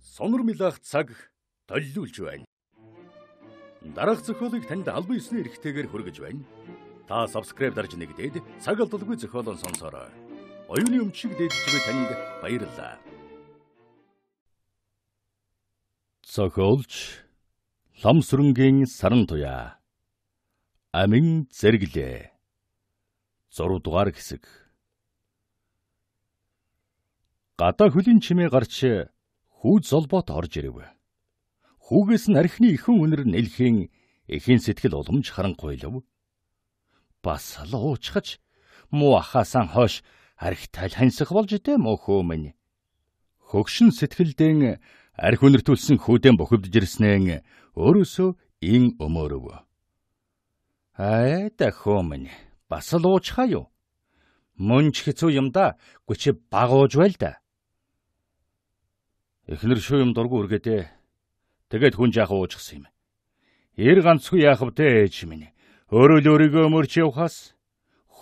Сонор милах цаг толилуулж байна. Дараах зохиолыг танд албан ёсны эрхтэйгээр хүргэж байна. Та subscribe дарж нэгдээд цаг алдалгүй зохиолон сонсороо. Оюуны өмчиг дээдчгүй танд баярлалаа. Зохиолч Ламсрынгийн саран туяа. Амин зэрэглээ. 6 дугаар хэсэг гадаа хөлийн чимээ гарч хүүд золбоот орж ирэв. Хүүгээс нь архины ихэн үнэр нэлхийн эхийн сэтгэл уламж харанхуйлав. Бас луучхаж муу ахаасан хойш архитай хансах болж дэ мөхөө минь. Хөгшин сэтгэлдэн арх үнэртүүлсэн хүүдэн бохивдж ирснээ өөрөөсөө ин өмөрөв. Аа та хөөмэн бас луучхаа юу? Мөн ч хэцүү юм да. Гүчи багууж байл да. Эхлэр шүү юм дургу үргэдэ. Тэгээд хүн жаах уужгсан юм. Эр ганцгүй яахав те ээж минь. Өөрөө л өөрийгөө мөрч явахаас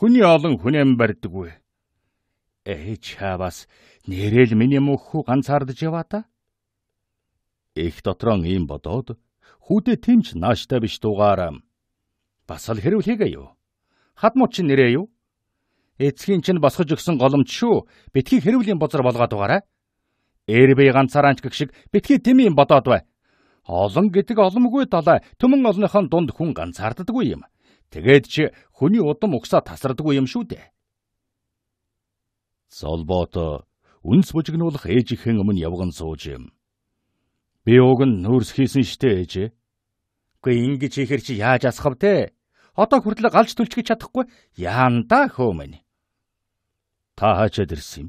хүний олон хүнэм бардггүй. Ээж хавас нэрэл миний мөхөө ганцаардж яваа та. Их дотрон ийм бодоод хүүдээ тэмч нааштай биш дуугаараа бас л хэрвлэгээ юу? Хадмууд чинь нэрээ юу? Эцгийн чинь босгож өгсөн голомж шүү. Битгий хэрвлийн бозор болгоод угаарай. Эрбэ ганцаараач гэх шиг битгий дэмийн бодоод бай. Олон гэдэг олонгүй талаа төмөн олныхон дунд хүн ганцаарддаггүй юм. Тэгээд ч хүний удам угсаа тасардаггүй юм шүү дээ. Солбото үнс бужигнуулах ээжийнхэн өмнө явган сууж юм. Би уг нь нүрс хийсэн штэ ээжээ. Үгүй ингэж ихэр чи яаж асхав те? Одоо хүртэл галж түлчгэж чадахгүй яанда хөө минь. Та хаачаад ирсэн юм?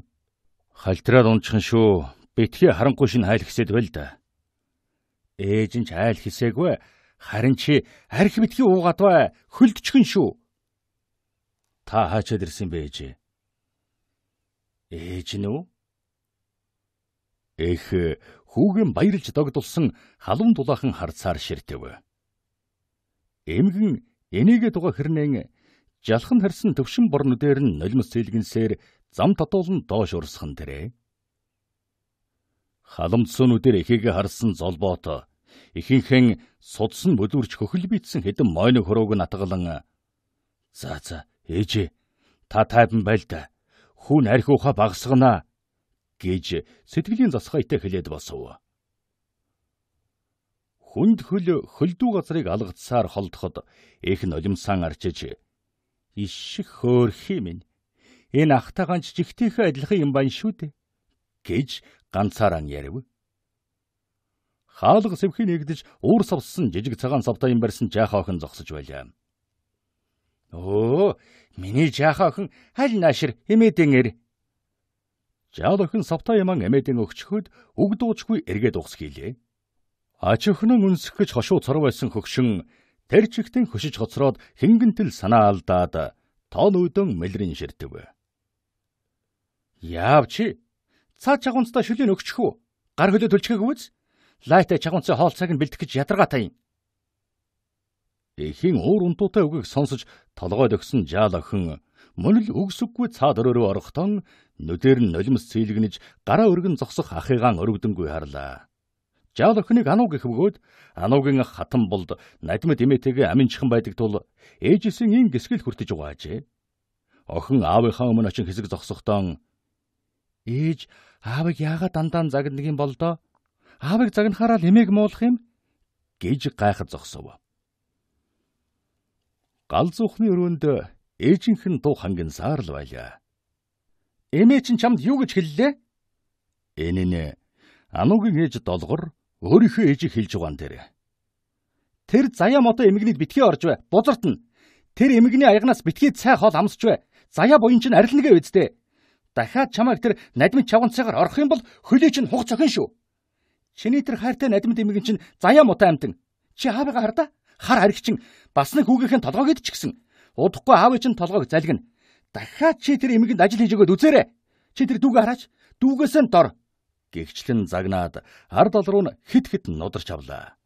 Халтраад унчихын шүү битгий харанхуй шин хайл хэсэд байл да. Ээж нь ч айл хэсэгвэ харин чи арх битгий уугаад бай хөлдчихөн шүү. Та хаачаад ирсэн бэ ээжээ? Ээж нь үү? Эх хүүгийн баярлж догдулсан халуун дулаахан харцаар ширтэв. Эмгэн энийгээ дуга хэрнэн жалхан харсан төвшин борно дээр нь нулимс цэлгэнсээр зам татуулан доош урсхан дэрэ. Халамцсуунүүдээр эхийг харсан золбоотой ихэнхэн судас нь бүдүүрч хөхөл битсэн хэдэн мойног хурууг нь атгалан "За за ээжээ та тайван байл да. Хүн арх ухаа багсгана" гэж сэтгэлийн засгаатай хэлээд босов. Хүнд хөл хөлдүү газрыг алгацсаар холдоход их нь олимсан арчиж "Иш хөөрхи минь. Энэ ахтагаан жижигтийнхээ адилхан юм байна шүү дээ" гэж ганцаараа нь ярив. Хаалга сэвхий нэгдэж уур савссан жижиг цагаан савтай юм барьсан жааха охин зогсож байлаа. Өө, миний жааха охин аль наашир эмээдэнэр. Жаад охин савтай яман эмээдэн өгчхөд үг дуучгүй эргээд ухс хийлээ. Ач өхнөн үнсэх гэж хошуу цор байсан хөгшин тэр чигтэн хөшиж хоцроод хингэнтэл санаа алдаад тон үдэн мэлрин ширдэв. Яав чи цаа чагунцтай шүлэн өгчих үү? Гар хөлөө төлчихээг үз. Лайтай чагунцын хоолцоог нь бэлдэх гэж ядаргаатай юм. Эхийн уур унтуутай үгийг сонсож толгойд өгсөн жаал охин мөн л үгсэхгүй цаад өрөөрөө орохтон нүдээр нь нулимс цэйлгэнэж гараа өргөн зогсох ахыгаа өрөвдөнгүй харлаа. Жаал охиныг ануу гэх бөгөөд ануугийн ах хатан болд надмад эмээтэйгээ аминчхан байдаг тул ээжсэн ийм гисгэл хүртэж угаажээ. Охин аавынхаа өмнө очин хэсэг зогсохдоо Ээж аавыг яагаад дандаа загнадаг юм бол доо? Аавыг загнахаараа л эмээг муулах юм гэж гайхад зогсов. Гал зүхний өрөөнд ээжийнх нь дуу хангийн саар л байлаа. Эмээ чинь чамд юу гэж хэллээ? Энэ нэ Ануугийн ээж долгор өөрийнхөө ээжийг хэлж байгаа нь тэр. Тэр заяа мото эмгэнийд битгий орж бай. Бузарт нь. Тэр эмгэний аягнаас битгий цай хоол амсч бай. Заяа буян чинь арилнагээ үздэй. Дахиад чамайг тэр надмын чавганцаагаар орох юм бол хөлийг чинь хух цохин шүү. Чиний тэр хайртай надмын дэмгэн чинь заяа мута амтан. Чи аавыгаа хардаа. Хар харигчин бас нэг хүүгийнхэн толгойг идчихсэн. Удахгүй аавын чинь толгойг залгина. Дахиад чи тэр эмгэнд ажил хийж өгөөд үзээрэй. Чи тэр дүүгээ хараач. Дүүгээс нь дор. Гэгчлэн загнаад ард ол руу хит хит нударч авлаа.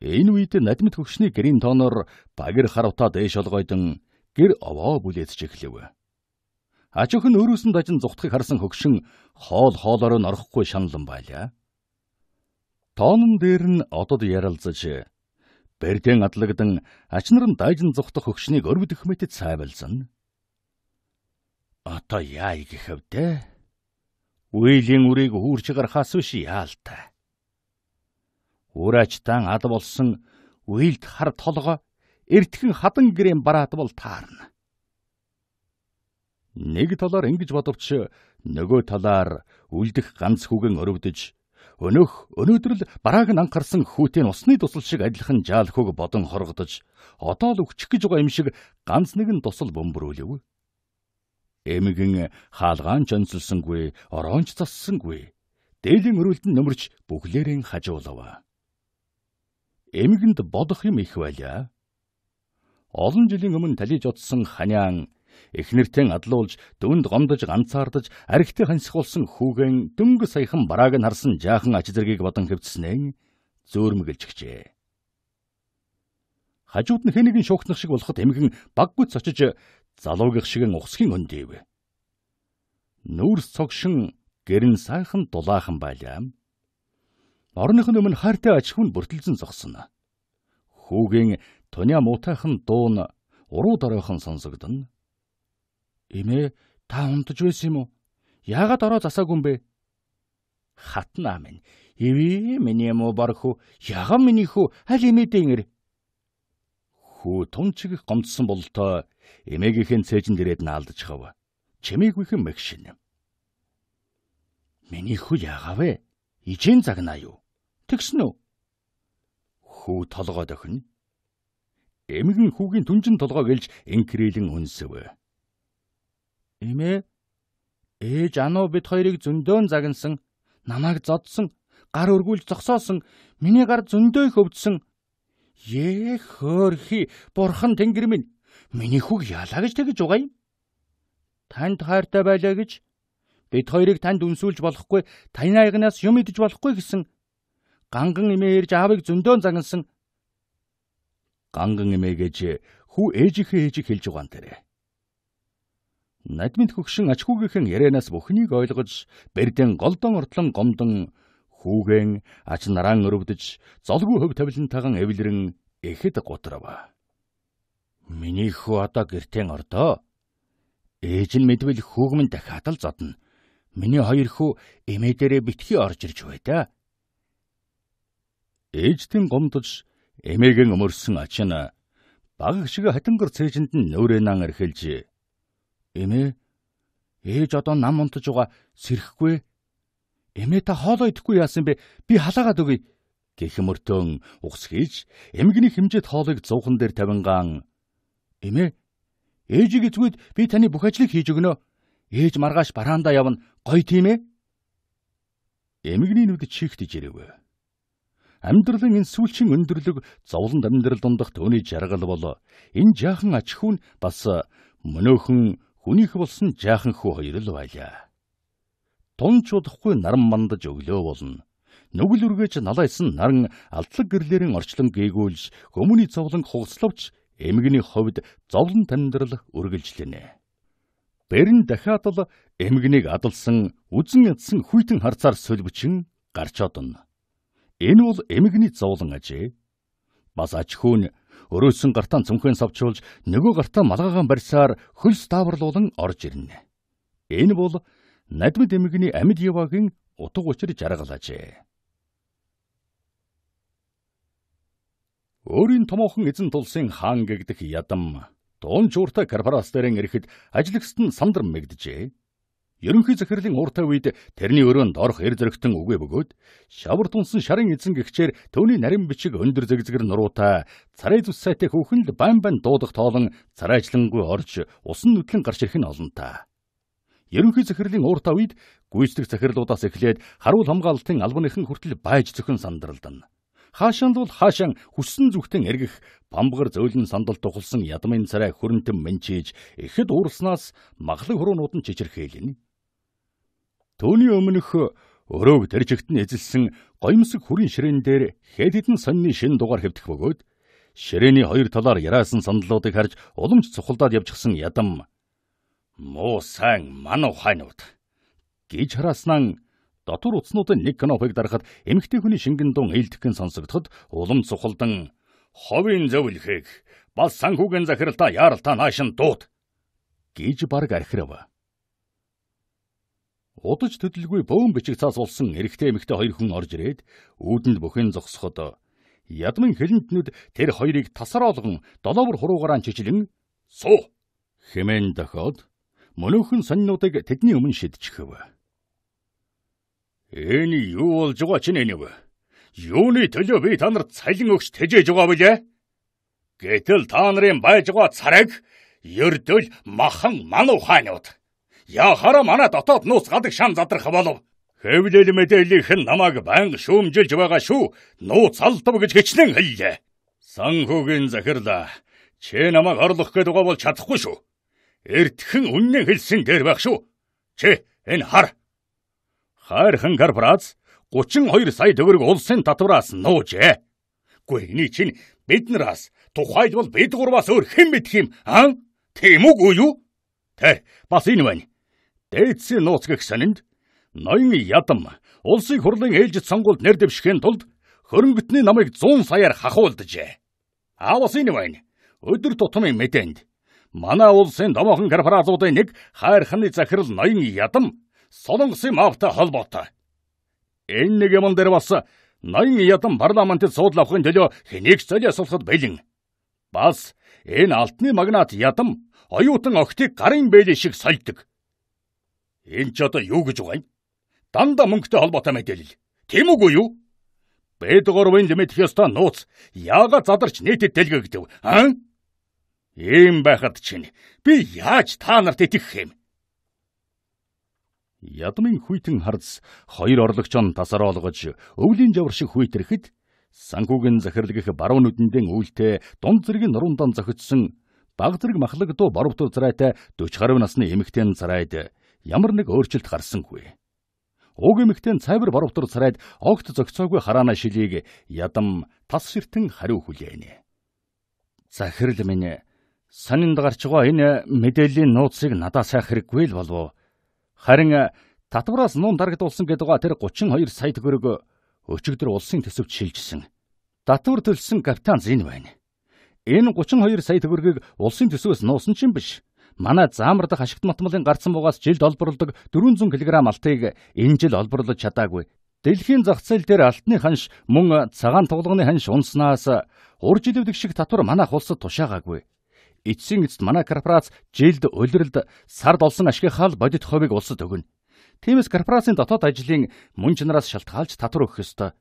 Энэ үед надмит хөвшний гэрийн тооноор багэр харутаа дээш олгойдон гэр овоо бүлээдж эхлэв. Аж өхөн өөрөөс нь дажин зүхтгийг харсан хөгшин хоол хоолоор нь орохгүй шаналан байлаа. Тоонн дээр нь одод яралзаж Бердэн адлагдан ачнар нь дайжин зүхтх хөгшнийг өрөвдөх мэтэд цайвалзана. Одоо яа гэхэв дээ? Үеийн үрийг хөөрч гарахаас биш яалтай. Уурачтан ад болсон үйлд хар толгоо эртхэн хадан гэрэм бараат бол таарна. Нэг талаар ингэж бодовч нөгөө талаар үлдэх ганц хүүгэн өрөвдөж өнөх өнөөдрөл барааг нь анхаарсан хүүтийн усны тусал шиг адилхан жаал хөөг бодон хоргодож одоо л өгчих гэж байгаа юм шиг ганц нэгэн тусал бөмбөрүүлэв. Эмгэн хаалгаан жонцолсонгүй, оронч зассангүй. Дээлийн өрөлдөнд нөмөрч бүхлээрийн хажуулав. Эмгэнд бодох юм их байлаа. Олон жилийн өмнө талиж утсан ханиан Эхнэртэн адлуулж, дүнд гомдож, ганцаардаж, архитэ хансихулсан хүүгэн дөнгө саяхан барааг нь харсан жаахан ач зэргийг бодон хөвцснээ зөөрмөглж гжээ. Хажууд нь хэнийгэн шуугцнах шиг болоход эмгэн баггүй цочиж залуугих шигэн ухсхийн өндийв. Нүүрс цогшин гэрн сайхан дулаахан байлаа. Орныхын өмнө хайртай аж хүн бүртэлзэн зогсноо. Хүүгийн туня муутайхан дуун уруу доройхон сонсогдно. Эмээ та унтж байсан юм уу? Яагаад ороо засаагүй юм бэ? Хатнаа минь. Иви миний муу барху яган миний хүү аль эмээдээ ингэр. Хүү тун чиг гомдсон болтой эмээгийнхэн цээжин дээрээд наалдж хав. Чимээгүйхэн мэгшин. Миний хүү яагавэ? Ижийн загнаа юу? Тэгсэн үү? Хүү толгойд охин. Эмгэн хүүгийн түнжин толгойг элж инкрилэн үнсэв. Эмээ ээж ануу бид хоёрыг зөндөөн загнасан, намайг зодсон, гар өргүүл зогсоосон, миний гар зөндөөн хөвдсөн. Ээ хөөрхи бурхан тэнгэр минь миний хүг ялаа гэж тэгж угаая. Танд хайртай байлаа гэж бид хоёрыг танд үнсүүлж болохгүй, таны айгнаас юм идэж болохгүй гэсэн ганган эмээ ирж аавыг зөндөөн загнасан. Ганган эмээгэж хүү ээжийнхээ ээжийг хэлж угаан тэрэ. Надмит хөгшин аж хүүгийнхэн ярианаас бүхнийг ойлгож, Бердэн голдон ортлон гомдон хүүгэн аж нараан өрөвдөж, золгүй хөв тавилантайган эвлэрэн эхэд готрова. Миний хүү одоо гэртэн ордоо. Ээж нь мэдвэл хүүг минь дахиад л зодно. Миний хоёр хүү эмээдэрээ битгий орж ирж бай та. Ээжтэн гомдож эмээгэн өмөрсөн ачна баг шиг хатангар цээжинд нь нүрэ наан эрхэлж Эмээ ээж одоо нам унтаж байгаа сэрхгүй. Эмээ та хоолоо идэхгүй яасан бэ? Би халаагаад өгье. гэх мөртөн ухс хийж эмгний хэмжээд хоолыг зуухан дээр тавингаан эмээ ээжийг эзгүүд би таны бүх ажлыг хийж өгнө. Ээж маргааш бараанда явна. Гой тийм ээ. Эмэгний нүд чихтэж ирэв. Амьдралын энэ сүүлчийн өндөрлөг зовлон амьдрал дундах түүний жаргал бол энэ жаахан аж ахуйн бас мөнөөхөн Хүнийх болсон жаахан хүү хоёр л байлаа. Тун чудахгүй наран мандаж өглөө болно. Нүгэл үргэж налаа исэн наран алдлаг гэрлэрийн орчлон гээгүүлж хүмүүний зовлон хугацлавч эмгэний ховд зовлон тамдрал үргэлжлэнэ. Бэрн дахиад л эмгэнийг адалсан үзэн ядсан хүйтэн харцаар сольбчин гарч одно. Энэ бол эмгэний зовлон ажээ. Бас аж ахуй нь Өрөөсөн гартаа цөмхөн савчулж нөгөө гартаа малгаагаан барьсаар хөлс дааварлуулан орж ирнэ. Энэ бол надмид эмгэний амьд яваагийн утга учир жаргалажээ. Өөрийн томоохон эзэн тулсын хаан гэгдэх ядам дуун жууртай корпорацтерын эрэхэд ажиллагсад нь сандар мэгдэжээ. Ерөнхий захирлын уртай үед тэрний өрөөнд орох эр зэрэгтэн үгээ бөгөөд шавар тунсан шарын эзэн гихчээр түүний нарийн бичиг өндөр зэгзгэр нуруутай царай зүс сайтай хүүхэн л байн байн дуудах тоолон царайжлангүй орж усан нүдлэн гарч ирэх нь олонтаа. Ерөнхий захирлын уртай үед гүйцэтгэх захирлуудаас эхлээд харуул хамгаалтын албаныхан хүртэл байж зөвхөн сандралдана хаашаанд бол хаашаан хүссэн зүгтэн эргэх бамбгар зөөлөн сандал тухалсан ядмын царай хөрөнтөн мэнчиж ихэд уурснаас маглан хуруунууд нь чичирхээлнэ. Төвний өмнөх өрөөг дэржигт нь эзэлсэн гоёмсог хүрийн ширээн дээр хэд хэдэн сонны шин дугаар хэвтэх бөгөөд ширээний хоёр талаар яраасан сандлуудыг харж уламж цухалдаад явчихсан ядам муу сайн манай ухаанууд гэж хараснаа дотор уцнуудын нэг канопыг дарахад эмгтэй хүний шингэн дуун ээлдэхэн сонсогдоход уламж цухалдан ховын зөвлөхийг бас санхүүгийн захиралтаа яаралтай наашин дууд гэж баг архирав удаж төдөлгүй бөөн бичиг цаас улсан эрэгтэй эмэгтэй хоёр хүн орж ирээд үүдэнд бүхэн зогсоход ядман хилэнтнүүд тэр хоёрыг тасар олгон долоовор хуруугаараа чичлэн суу хэмээн дохоод мөнөөхөн сонинуудыг тэдний өмнө шидчихэв. Энэ юу болж байгаа ч нэ вэ? Юуны төлөө би та нарт цалин өгч тэжээж байгаа билээ? Гэтэл та нарын байж байгаа царайг ердөл махан мануу хаанууд яахаараа манай дотоод нууц гадаг шам задрах болов. Хэвлэл мэдээллийнх нь намайг баян шүүмжилж байгаа шүү. Нууц алдав гэж хичнээн хэллээ. Санхүүгийн захирал чи намайг орлох гээд байгаа бол чадахгүй шүү. Эртхэн үннээ хэлсэн дээр байх шүү. Чи энэ хар. Хайрхан корпорац 32 сая төгрөг улсын татвараас нуужээ. Гүй эний чинь бид нараас тухайлбал бид гурваас өөр хэн мэдх юм аа? Тийм үгүй юу? Тэр бас энэ байна дээдсийн нууц гэх санинд ноён ядам улсын хурлын ээлжид сонгуульд нэр дэвшхийн тулд хөрөнгөтний намыг 100 саяар хахуулджээ. Аавс энэ байна. Өдөр тутмын мэдээнд манай улсын томоохон корпорацуудын нэг хайрхны захирал ноён ядам Солонгосын мавтай холбоотой. Энэ нэг юм дээр бас ноён ядам парламентд суудлын авахын төлөө хэнийг ч золиос болоход бэлэн. Бас энэ алтны магнат ядам оюутан охтыг гарын бэлэн шиг сольдог. Энд ч одоо юу гэж байгаа юм? Дандаа мөнгөтэй холбоотой мэдээлэл. Тийм үгүй юу? Бэдгорвын лимит ёстой нууц яагаад задарч нийтэд дэлгэгэдэв? Аа? Ийм байхад чинь би яаж та нарт итгэх юм? Ядмын хүйтэн харц хоёр орлогчон тасар олгож өвлийн жавар шиг хүйтрэхэд санхүүгийн захирлгих баруун нүдэндээ үйлтэй дунд зэргийн нуруундаа зохицсон баг зэрэг махлаг дуу боровтур царайтай 40 гаруй насны эмэгтэй царайд ямар нэг өөрчлөлт гарсангүй. Уг эмэгтэй цайвар боровтор царайд огт зохицоогүй хараана шилийг ядам тас ширтэн хариу хүлээнэ. Захирал минь санинд гарч байгаа энэ мэдээллийн нууцыг надад сайх хэрэггүй л болов. Харин татвараас нуун дарагдуулсан гэдэг байгаа тэр 32 сая төгрөг өчигдөр улсын төсөвт шилжсэн. Татвар төлсөн капитан Зин байна. Энэ 32 сая төгрөгийг улсын төсвөөс нуусан ч юм биш манай заамар дах ашигт матмалын гарцсан бугаас жилд олборлдог 400 кг алтыг энэ жил олборлож чадаагүй. Дэлхийн зах зээл дээр алтны ханш мөн цагаан тоглогны ханш унснаас уржилвдэг шиг татвар манайх улсад тушаагаагүй. Эцсийн эцэст манай корпорац жилд улиралд сард олсон ашигынхаа л бодит хувийг улсад өгнө. Тиймээс корпорацийн дотоод ажлын мөн чанараас шалтгаалж татвар өгөх ёстой.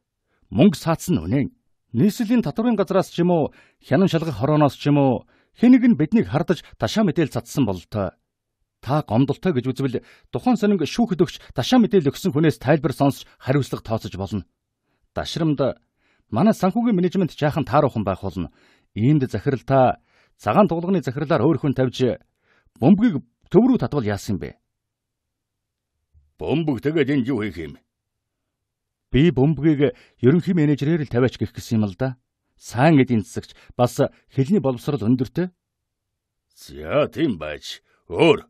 Мөнгө саацсан үнэн. Нийслэлийн татварын газраас ч юм уу, хянан шалгах хорооноос ч юм уу Хэнийг нь биднийг хардаж ташаа мэдээл цацсан бололтой. Та гомдолтой гэж үзвэл тухайн сонинг шүүхэд өгч ташаа мэдээл өгсөн хүнээс тайлбар сонсч хариуцлага тооцож болно. Дашрамд манай санхүүгийн менежмент жаахан тааруухан байх болно. Иймд захирал та цагаан туглагын захирлаар өөр хүн тавьж бөмбөгийг төв рүү татвал яасан бэ? Бөмбөг тэгээд энэ юу хийх юм? Би бөмбөгийг ерөнхий менежерээр л тавиач гэх гэсэн юм л да. Сайн эдийн засагч бас хэлний боловсрол өндөртэй. За тийм байж. Өөр.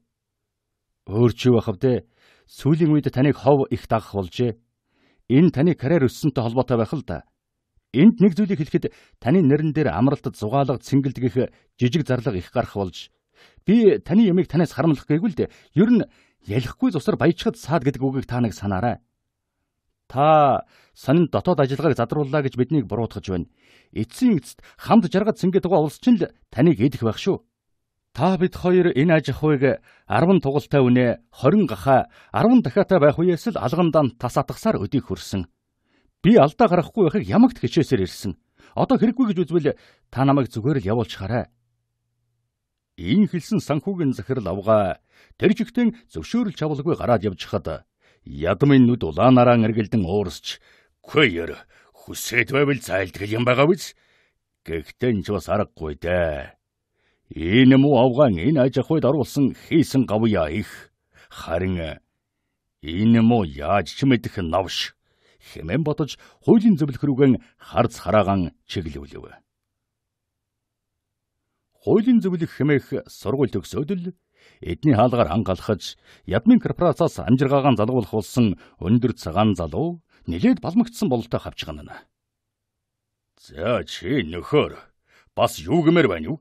Өөр ч юу бахав те. Сүүлийн үед таныг хов их дагах болжээ. Энэ таны карьер өссөнтэй холбоотой байх л да. Энд нэг зүйлийг хэлэхэд таны нэрэн дээр амралтад зугаалга цэнгэлд гих жижиг зарлага их гарах болж би таны ямыг танаас харамлах гээгүй л дээ. Ер нь ялахгүй зусар баячхад саад гэдэг үгийг та нэг санаарай. Та сонин дотоод ажиллагааг задрууллаа гэж биднийг буруутгаж байна. Эцсийн эцэст хамт жаргад цэнгэ тугаа улс чинь л таныг идэх байх шүү. Та бид хоёр энэ аж ахуйг 10 тугалтай үнэ 20 гахаа 10 дахиатай байх үеэс л алгамдан тасаатгасаар өдийг хөрсөн. Би алдаа гарахгүй байхыг ямагт хичээсээр ирсэн. Одоо хэрэггүй гэж үзвэл та намайг зүгээр л явуулчихаарай. Ийм хэлсэн санхүүгийн захирал авгаа тэр жигтэн зөвшөөрөл чавлаггүй гараад явж хад ядмын нүд улаанаараа эргэлдэн уурсч "Көөр хүсээд байвал зайлтгэл юм байгаа биз?" Гэхдээ энэ ч бас аргагүй дээ. Энэ муу авгаан энэ аж ахуйд оруулсан хийсэн гавья их. Харин энэ муу яаж ч мэдэх навш хэмээн бодож хуулийн зөвлөх рүүгэн харц харааган чиглүүлв. Хуулийн зөвлөх хэмээх сургууль төгсөөд л эдний хаалгаар ан галахж ядмын корпорациас амжиргаагаан залгуулах болсон өндөр цагаан залуу нэлээд балмагдсан бололтой хавж гана. За чи нөхөр бас юу гэмээр байна юу?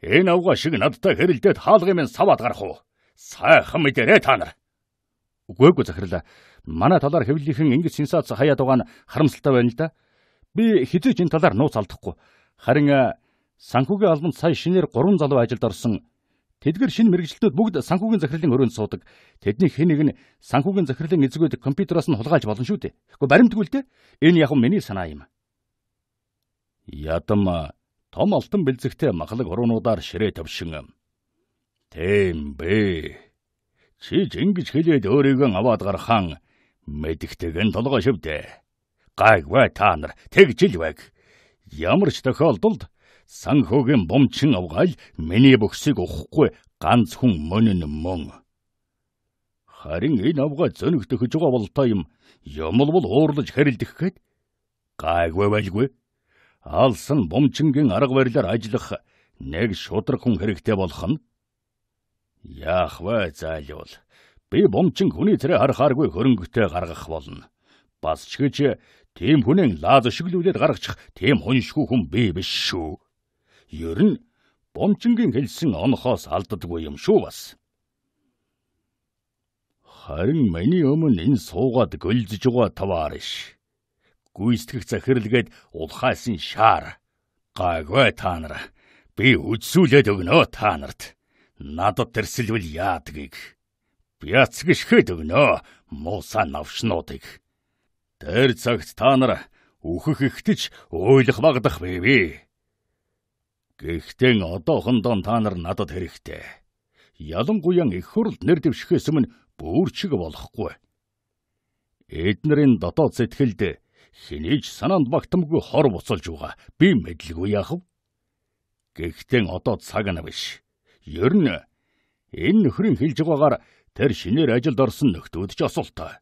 Энэ авга шиг надтай хэрэлдээд хаалгын минь саваад гарах уу? Сайхан мэдэрээ та нар. Үгүй ээ захирлаа. Манай талаар хэвлэлийнхэн ингэж сенсац хаяад байгаа нь харамсалтай байна л да. Би хизээч энэ талаар нууц алдахгүй. Харин э, санхүүгийн албанд сая шинээр 3 залуу ажилд орсон Тэдгэр шинэ мэрэгчлэтүүд бүгд санхүүгийн захирлын өрөөнд суудаг. Тэдний хэн нэг нь санхүүгийн захирлын эзгүүд компьютероос нь хулгайлж болно шүү дээ. Гэхдээ баримтгүй л дээ. Энэ яг миний санаа юм. Ядам том алтан бэлзэгтэй махлаг хуруунуудаар ширээ төвшин. Тэм бэ. Чи ингэж хэлээд өөрийгөө аваад гархан мэдгтэйг нь толгой шивдэ. Гайгүй та нар тэгжил байг. Ямар ч тохиолдолд санхүүгийн бумчин авгаал миний бөхсийг ухахгүй ганц хүн мөн нь мөн. Харин энэ авгаа зөнөгдөхөж байгаа бол та юм ямал бол уурлаж хэрэлдэх гээд гайгүй байлгүй. Алсан бумчингийн арга барилаар ажиллах нэг шудраг хүн хэрэгтэй болох нь. Яах вэ зайлвал би бомчин хүний царай харахааргүй хөрөнгөтэй гаргах болно. Бас ч гэж тийм хүнэн лааз өшиглүүлээд гаргачих тийм хүншгүй хүн би биш шүү. Ер нь бомчингийн хэлсэн онохоос алддаггүй юм шүү бас. Харин миний өмнө энэ суугаад гөлжж байгаа таваар иш. Гүйстгэх захирлгээд улхаасан шаар. Гайгүй та нараа. Би үдсүүлээд өгнө та нарт. Надад тэрсэлвэл яадгийг. Бяцгшгэд өгнө муусаа навшнуудыг. Тэр цагт та нар үхэх ихтж ойлох багдах байвээ. Гэхдээ одоохондоо та нар надад хэрэгтэй. Ялангуяа их хурл нэр дэвшихээс өмнө бүөрчиг болохгүй. Эднэрийн дотоод сэтгэлд хинийч санаанд багтамгүй хор буцалж байгаа. Би мэдлгүй яах вэ? Гэхдээ одоо цаг нь биш. Ер нь энэ нөхрийн хэлж байгаагаар тэр шинээр ажилд орсон нөхдүүд ч осолтой.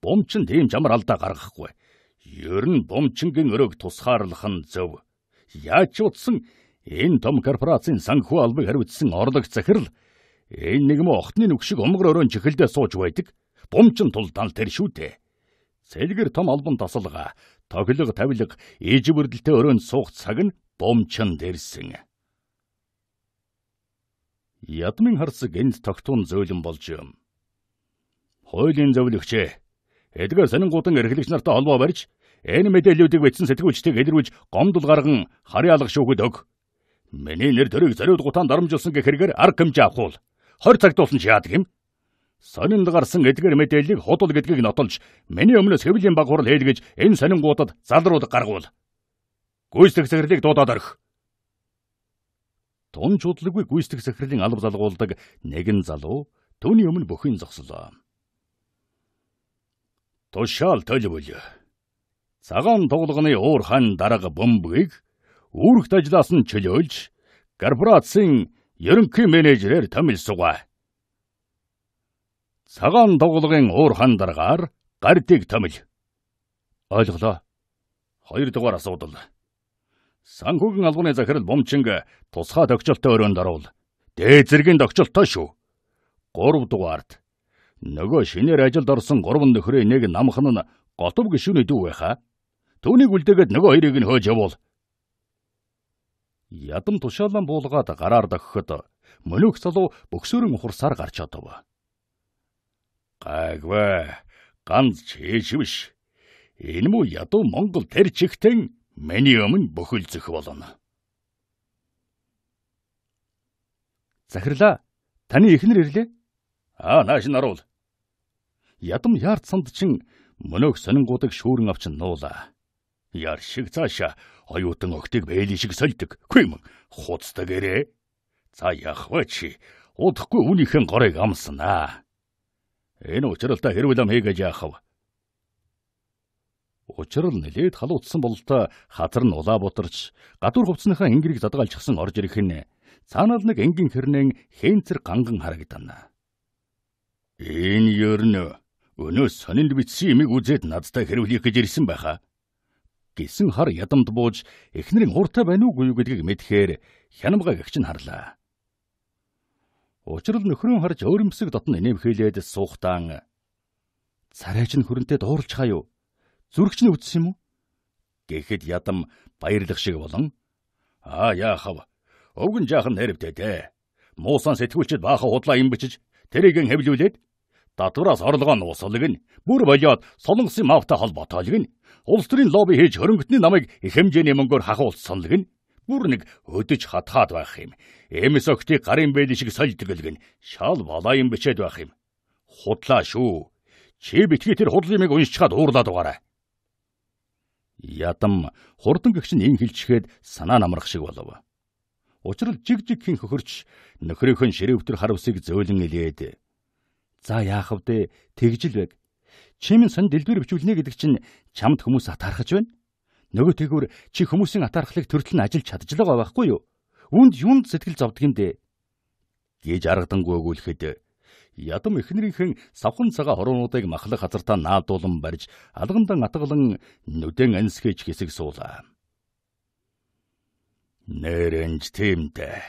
Бумчин тийм жамар алдаа гаргахгүй. Ер нь бумчингийн өрөөг тусгаарлах нь зөв. Яаж ч утсан энэ том корпорацийн санхүү албыг хариуцсан орлог захирал энэ нэгм охтны нүх шиг умгар өрөөнд чихэлдээ сууж байдаг. Бумчин тулдаан тэр шүү дээ. Цэлгэр том албан тасалгаа, тоглог тавилга, ээж бүрдэлтэй өрөөнд суух цаг нь бумчин дэрсэн. Ядмын харсаг энд тогтун зөөлөн болж юм. Хуулийн зөвлөгчөө эдгээр сонингуудын эрхлэгч нартай холбоо барьж энэ мэдээллүүдийг бичсэн сэтгүүлчдийг илрүүлж гомдол гарган харьяалах шүүхэд өг. Миний нэр төрийг зориуд гутаан дарамжилсан гэх хэрэгээр арга хэмжээ авахуул. 20 цагт уусан ч яадаг юм. Сонинд гарсан эдгээр мэдээллийг худал гэдгийг нотолж, миний өмнөөс хэвлийн баг хурал хэлгэж энэ сонингуудад залрууд гаргуул. Гүйцэтгэх захирлыг дуудаад орхи. Тун чудлгүй гүйцэтгэх захирлын алба залгуулдаг нэгэн залуу түүний өмнө бүхий зогслоо. Тушаал төлөвлөв. Цагаан тоглогны уур хан дарга бөмбөгийг үүрэгт ажиллаас нь чөлөөлж корпорацийн ерөнхий менежерээр томилсугаа. Цагаан тоглогын уур хандаргаар гардыг томил. Ойлголоо. Хоёр дугаар асуудал. Санхүүгийн албаны захирал бомчинг тусгай тогтцолтой өрөөнд оруул. Дээд зэргийн тогтцолтой шүү. 3 дугаард нөгөө шинээр ажилд орсон гурван нөхрийн нэг намхан нь готов гişүний дүү байхаа. Төвнийг үлдээгээд нөгөө хоёрыг нь хөөж явуул ядан тушаалан буулгаад гараар дагхад мөлөх залуу бөксөрөн ухарсаар гарч одов. Гайгүй ганц чийж биш. Энэ муу ядуу Монгол тэр чигтэн миний өмнө бөхөлдөх болно. Захирлаа таны ихнэр ирлээ. Аа нааш наруул. Ядам яард санд чин мөнөөх сонингуудыг шүүрэн авч нуулаа. Яр шиг цаашаа оюутан октыг бэйли шиг сольдог. Хүймэн хуудсдаг эрэ. За яхвэ чи удахгүй үнийхэн горыг амснаа. Энэ учралтаа хэрвэлэм хийгэж яахав. Учрал нэлээд халуутсан бололтой хазар нь улаа бутарч гадуур хувцсныхаа ингэрийг задгаалчихсан орж ирэх нь цаанал нэг энгийн хэрнэн хэнцэр ганган харагдана. Энэ юу нэ? Өнөөс сонинд бичсэн имийг үзээд надтай хэрвлэх гэж ирсэн байхаа гэсэн хар ядамд бууж эхнэрийн хуртай байна уугүй гэдгийг мэдхээр хянамга гэгч нь харлаа. Учир нь нөхрөө харж өөрөмсөг дотн нэмхээлээд суухтаан царайч нь хөрөнтэй дууралж хаяа юу? Зүрхч нь үдсэн юм уу? гэхэд ядам баярлах шиг болон аа яахав өвгөн жаахан нэрвдээ дээ. Муусан сэтгүүлчд бааха худлаа юм бичиж тэрийг нь хэвлүүлээд Татвараас орлогоо нь усулг нь бүр болоод солонгосын мавтай холбоотойг нь улс төрийн лобби хийж хөрөнгөтний намыг их хэмжээний мөнгөөр хахуулсанлаг нь бүр нэг өдөж хатхаад байх юм. Эмс октыг гарын бэлэн шиг сольж гэлгэн шал болоо юм бичээд байх юм. Худлаа шүү. Чи битгий тэр худал юмыг уншчихад уурлаад угаарай. Ядам хурдан гэгч нь ин хилчгээд санаа намрах шиг болов. Учир нь жиг жиг хин хөхөрч нөхрийнхөө ширэвтер хар усыг зөөлөн илээд За яах вэ? Тэгж л байг. Чимэн сан дэлбэр бичүүлнэ гэдэг чинь чамд хүмүүс атаархаж байна. Нөгөө тэгвэр чи хүмүүсийн атаархлыг төртөл нь ажиллаж чадж л байгаа байхгүй юу? Үнд юунд сэтгэл зовдөг юм дээ? гэж аргадангүй өгүүлэхэд ядам эхнэрийнхэн савхан цагаа хоруунуудыг махлах хазартаа наадуулан барьж алгандан атгалан нүдэн ансгэж хэсэг суулаа. Нэрэнж тимдэ.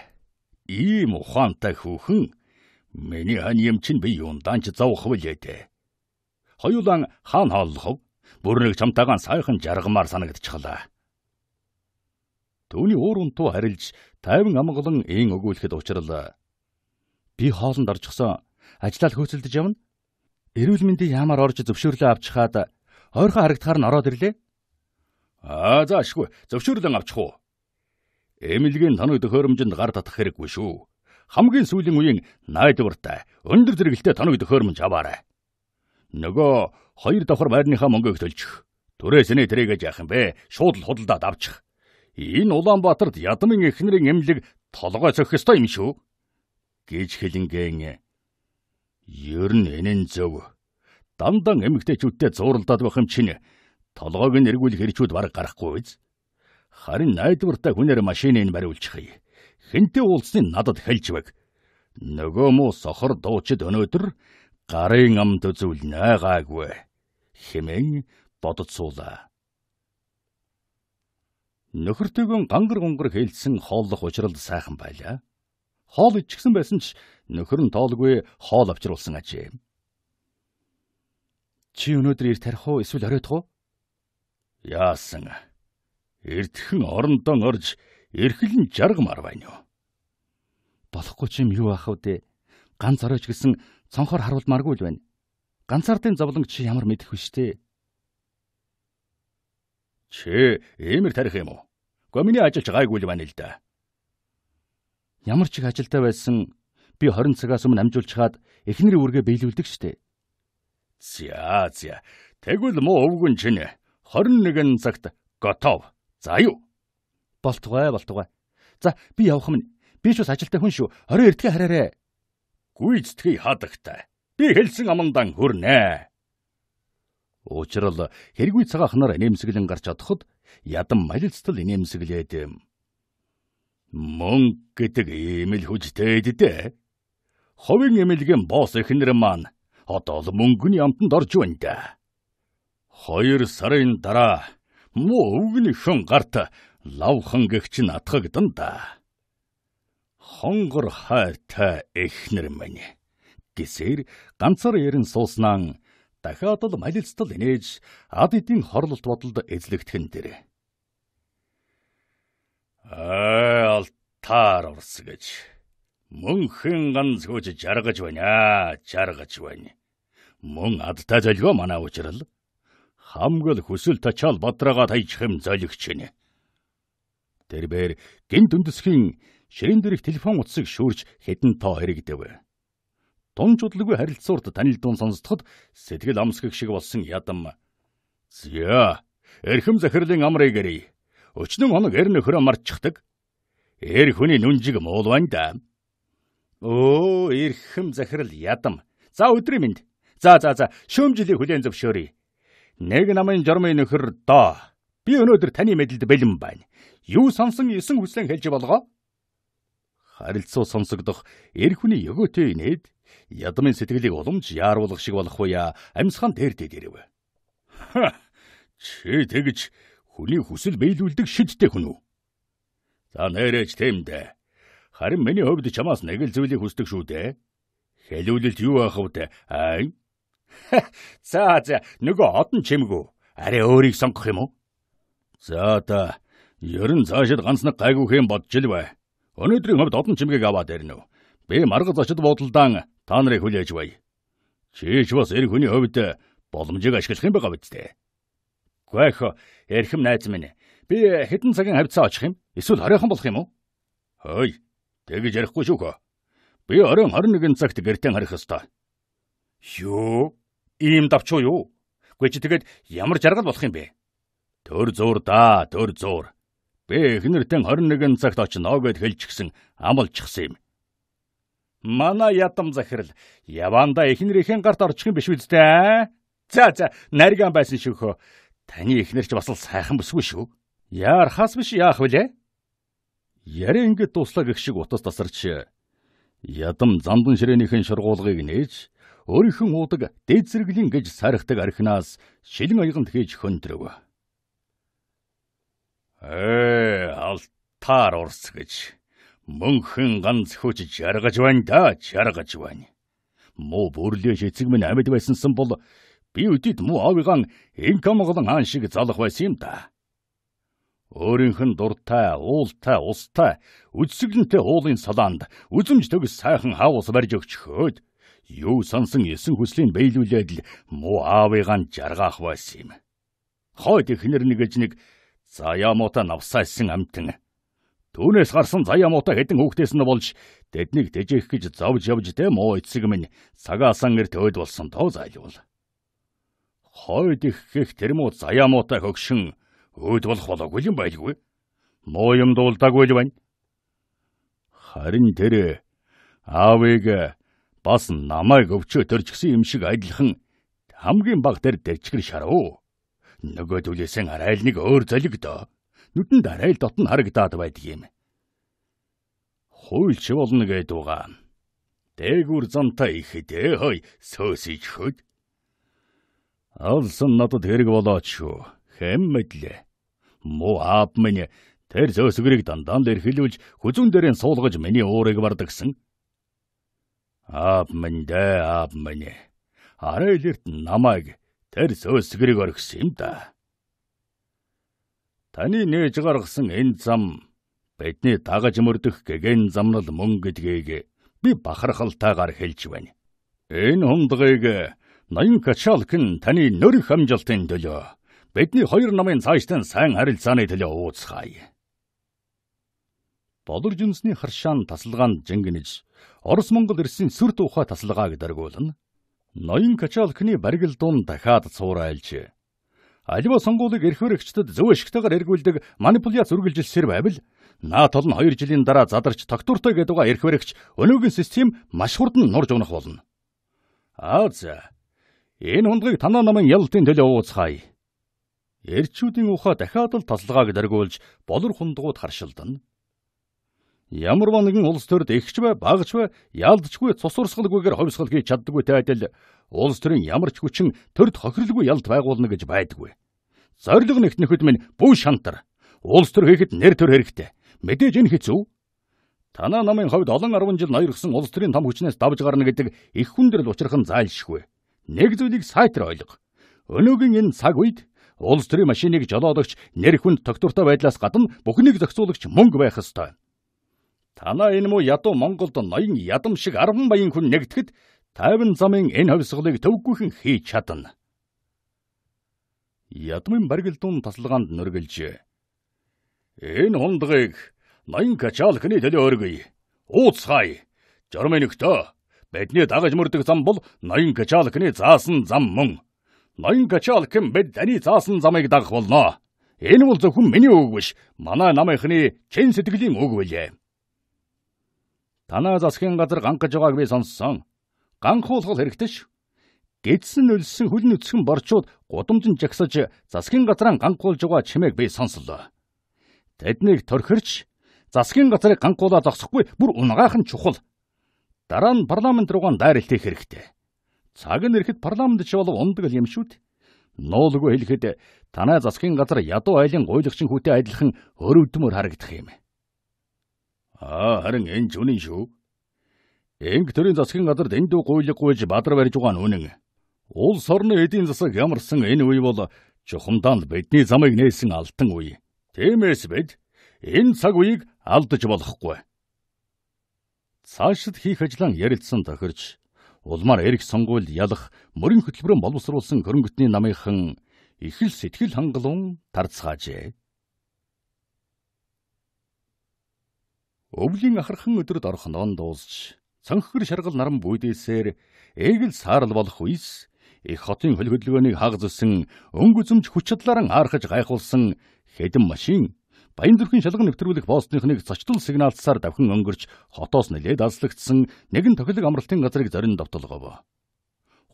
Ийм ухаантай хүүхэн Миний хань юм чинь би юундан ч зовх билээ. Хоёулаа хаан хооллохов бүрнийг чамтайгаан сайхан жаргамаар санагдчихлаа. Төвний уур унтуу харилж тайван амгалан ийн өгүүлэхэд учрлаа. Би хоолнд орчихсон. Ажлаа хөөцөлдөж явна. Эрүүл мэндийн яамаар орж зөвшөөрлөө авчихад ойрхон харагдахаар нь ороод ирлээ. Аа заашгүй зөвшөөрлөө авчих уу. Эмэлгийн таны төхөөрөмжөнд гар татах хэрэггүй шүү хамгийн сүүлийн үеийн найдвартай өндөр зэрэгэлтэй тоног төхөөрөмж аваарай. Нөгөө хоёр давхар байрныхаа мөнгөийг төлчих. Түрээсний тэрийгэ яах юм бэ? Шууд л худалдаад авчих. Энэ Улаанбаатарт ядмын эхнэрийн эмнэлэг толгой цохих ёстой юм шүү гэж хэлэнгэн. Ер нь энэн зөв. Дандаа эмгтээчүүдтэй зууралдаад байх юм чинь толгойг нь эргүүлэх хэрэгчүүд бараг гарахгүй биз? Харин найдвартай хүнээр машиныг нь бариулчихъя хинтээ уулсныг надад хэлж байг. Нөгөө муу сохор дуучид өнөөдөр гарын амт үзүүлнэ гаагүй. Хэмээн бодцуулаа. Нөхөртэйгөө гангар гонгор хэлсэн хооллох учрал сайхан байлаа. Хоол ичгсэн байсан ч нөхөр нь тоолгүй хоол авчруулсан ажээ. Чи өнөөдөр ирт тарих уу эсвэл оройтох уу? Яасан. Эрдхэн орондоо орж эрхэл нь жаргамар байна юу? Болохгүй ч юм юу ах вэ? Ганц оройч гэсэн цонхоор харуулмааргүй л байна. Ганцаардын зовлон чи ямар мэдэх вэ штэ? Чи эмэр тарих юм уу? Гомины ажилч гайгүй л байна л да. Ямар ч их ажилдаа байсан би 20 цагаас өмнө амжуулж хаад эхнэр үргээ биелүүлдэг штэ. За за. Тэгвэл муу өвгөн чинь 21 цагт готов. За юу? Болтугай, болтугай. За би явах минь. Би ч бас ажилтай хүн шүү. 22 дэх хараарэ. Гүйцэтгэе хадагтай. Би хэлсэн амандан хүрнэ. Учрал хэрэггүй цагаахнаар нэмсэглэн гарч чадхад ядан малилцтал нэмсэглээд мөнгө гэдэг ийм л хүчтэй дээ. Ховын эмэлгийн босс эхнэр маань одоо л мөнгөний амтанд орж байна да. Хоёр сарын дараа муу өвгний шүн гарт лавхан гэгч натхагдан да. Хонгор хайртай эхнэр минь гэсээр ганцаар ярин сууснаа дахиад л малилцтал инээж ад эдийн хорлолт бодолд эзлэгдхэн дэрэ. Аа алтаар урс гэж мөнхийн ганц хөөж жаргаж байна аа жаргаж байна. Мөн адтай зөлгөө манай уучрал хамгал хүсэл тачаал бадрагаа тайчих юм зөлөгч нэ. Тэрээр гинт үндэсхийн ширин дэрэг телефон утсыг шүүрж хідэн тоо хэрэгдэв. Тун чудлгүй харилцуурт танилдуун сонсдоход сэтгэл амсгих шиг болсон ядам. Зя эрхэм захирлын амрыг гэрий. Өчнөн хоног эр нөхрөө марччихдаг. Эр хүний нүнжиг муул байна да. Оо эрхэм захирал ядам. За өдрийн минь. За за за шөөмжилийг хүлээн зөвшөөрье. Нэг намын жормын нөхөр доо. Би өнөөдөр таны мэдэлд бэлэн байна. Юу сонсон эсэн хүслэн хэлж болгоо. Харилцаа сонсогдох эр хүний өгөөтэй инээд ядмын сэтгэлийг уламж яаруулах шиг болох буя амьсхан дээр дээр ирэв. Ха! Чи тэгж хүний хүсэл биелүүлдэг шидтэй хүн үү? За нэрэж тийм дээ. Харин миний хувьд чамаас нэг л зүйлийг хүсдэг шүү дээ. Хэлүүлэлт юу байх вэ? Аа. За за нөгөө одон чимгүү. Арай өөрийг сонгох юм уу? За та ер нь цаашид ганцнаг гайгүй хэм бодж ил бай. Өнөөдрийн хувьд олон чимгийг аваад ирнэ. Би марга зочид буудалдан та нарыг хүлээж бай. Чиж бас эр хүний хувьд боломжийг ашиглах юм байгаа биз дээ. Гайх эрхэм найз минь. Би хэдэн цагийн хавцаа очих юм? Эсвэл хоройхон болох юм уу? Хой. Тэгэж ярихгүй шүү хөө. Би оройн 21 цагт гэртэн харих ёстой. Юу? Ийм давчуу юу? Гэхдээ тэгэд ямар жаргал болох юм бэ? Төр зуур да, төр зуур. Би эхнэртэн 21 цагт очно гэд хэлчихсэн амлчихсан юм. Манай ядам захирал яванда эхнэрийн гарт орчих юм биш үү дээ? За за, нариган байсан шүүхөө. Таны эхнэр ч бас л сайхан бүсгүй шүү. Яархаас биш яах вүлээ? Ярэ ингээд дуслаа гэх шиг утас тасарч ядам зандан ширээнийхэн шургуулгыг нээж өөрийнхөө уудаг дэд зэрэглийн гэж сархдаг архинаас шилэн аяганд хийж хөндрөв. Ээ, алтаар урс гэж мөнхөн ганц хүч жаргаж байна да, жаргаж байна. Муу бүрлээ эцэг минь амьд байсансан бол би үдид муу аавыгаан инкамглан хаан шиг залах байсан юм да. Өөрийнх нь дуртай, уултай, устай, үдсгэлэнтэй уулын салаанд үзмж төгс сайхан хаавс барьж өгчхөөд юу сансан эсэн хүслийн бэйлүүлээд л муу аавыгаан жаргаах байсан юм. Хойд ихнэр нэгэж нэг, нэг Заяамуута навсаасан амтэн. Түүнээс гарсан заяамуута хэдэн хүүхдээс нь болж тэднийг тэжээх гэж зовж явж тэ муу эцэг минь цагаасан гэр төөд болсон тоо зайлвал. Хойд их гэх тэр муу заяамуута хөгшин өөд болох болоогүй юм байлгүй. Муу юм дуулдаггүй л байна. Харин тэр аавыг бас намайг өвчөө төрчихсөн юм шиг адилхан хамгийн баг дээр дэрчгэр шарав. Нөгөө түлээсэн арай л нэг өөр золигдоо. Нүдэнд арай л дотн харагдаад байдаг юм. Хуйлч болно гэдэг угаа. Дээгүр замтай ихэд ээ хой сөөсөж хөд. Олсон надад хэрэг болооч шүү. Хэм мэдлээ. Муу аап минь тэр зөөсгөрийг дандаа л эрхэлүүлж хүзүүн дээрээ суулгаж миний уурыг бардагсан. Аап минь дээ аап минь. Арай илэрт намайг тэр сөөсгэрийг орхисон юм да. Таны нээж гаргасан энэ зам бидний дагаж мөрдөх гэгэн замнал мөн гэдгийг би бахархалтайгаар хэлж байна. Энэ хундгийг Ноён Качалкин таны нөрх хамжилтын төлөө бидний хоёр намын цаашдын сайн харилцааны төлөө ууцгаая. Болорж үнсний харшаан тасалгаанд жингэнэж Орос Монгол ирсэн сүрт ухаа тасалгааг даргуулна. Ноён Качалкны баргил дунд дахиад цуурайлж Аливаа сонгуулийг эрхвэр эгчдэд зөв ашигтайгаар эргүүлдэг манипуляц үргэлжилсээр байвал наат олон 2 жилийн дараа задарч тогтвортой гэдэг уга эрхвэр эгч өнөөгийн систем маш хурдан норж өгнөх болно. Аа за. Энэ хундгийг танаа намын ялалтын төлөө ууцгаая. Эрчүүдийн ухаа дахиад л таслагааг дэргүүлж болор хундгууд харшилдана. Ямар нэгэн улс төрд ихч бай, багч бай, ялдчгүй цус урсгалгүйгээр ховьсгал хийж чаддаггүйтэй адил улс төрийн ямар ч хүчин төрд хохирлгүй ялд байгуулна гэж байдаггүй. Зориг нэгтнэхэд минь бүх шантар улс төр хийхэд нэр төр хэрэгтэй. Мэдээж энэ хэцүү. Танаа намын хойд олон 10 жил ноёргсон улс төрийн том хүчнээс давж гарна гэдэг их хүндрэл учрахын зайлшгүй. Нэг зүйлийг сайтар ойлго. Өнөөгийн энэ цаг үед улс төрийн машиныг жолоодогч нэр хүнд тогтвортой байдлаас гадна бүхнийг зохицуулагч мөнгө байх ёстой. Танаа энэ муу ядуу Монголд 80 ядам шиг 10 баян хүн нэгдэхэд тайван замын энэ хөвсгөлийг төвгүйхэн хийж чадна. Ядмын баргилтун тасалгаанд нүргэлж энэ хундгийг 80 качаалхны төлөө өргөе. Ууцхай. Жормын өгтөө. Бидний дагаж мөрдөх зам бол 80 качаалхны заасан зам мөн. 80 качаалхын бид таны заасан замыг дагах болно. Энэ бол зөвхөн миний үг биш, манай намынхны чин сэтгэлийн үг билээ. Танаа засгийн газар ганхаж байгааг би сонссон. Ганхуулах хэрэгтэй ш. Гидсэн өлсөн хөлн өцгөн борчууд гудамжинд жагсаж засгийн газраа ганхуулж байгаа чимээг би сонслоо. Тэднийг төрхөрч засгийн газрыг ганхуулаа зогсохгүй бүр унгаахан чухал. Дараа нь парламент руугаа дайралт хийх хэрэгтэй. Цаг нэрхэд парламент ч болов ундаг юм шүүд. Нуулгүй хэлэхэд танай засгийн газар ядуу айлын гуйлгчин хүүтэй адилхан өрөвдмөр харагдах юм. Аа харин энэ ч үнэн шүү. Энг төрийн засгийн газарт эндүү гуйлэг гуйлж бадар барьж байгаа нь үнэн. Улс орны эдийн засаг ямарсан энэ үе бол чухамдаа бидний замыг нээсэн алтан үе. Тиймээс бид энэ цаг үеийг алдаж болохгүй. Цаашид хийх ажлаа ярилцсан тохирч улмаар эрх сонгуул ялах мөрөн хөтөлбөрөөр боловсруулсан хөрөнгөтний намынхан их л сэтгэл хангалуун тарцгаажээ. өвлийн ахархан өдрөд орох ноон дуусж цанхгэр шаргал наран бүйдээсээр ээгэл саарл болох үес их хотын хөлгөдлөгөөнийг хаг зүсэн өнгөзөмж хүч чадлаараа аархаж гайхуулсан хэдэн машин Баяндүрхийн шалган нэвтрүүлэх боосныхныг зочдол сигналцсаар давхин өнгөрч хотоос нэлээд азлагдсан нэгэн тохилог амралтын газрыг зорин довтлогов.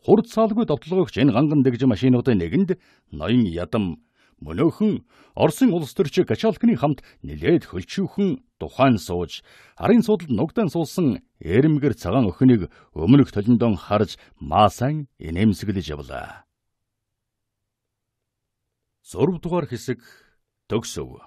Хурд цаалгүй довтлогоогч энэ ганган дэгж машинуудын нэгэнд ноён ядам Мөнөөхөн Оросын улс төрч Гачалкны хамт нэлээд хөлчүүхэн тухайн сууж, арын судалд нугдан суулсан эрэмгэр цагаан өхнийг өмнөх толиндон харж маасан инээмсэглэж явлаа. 6 дугаар хэсэг төгсөв.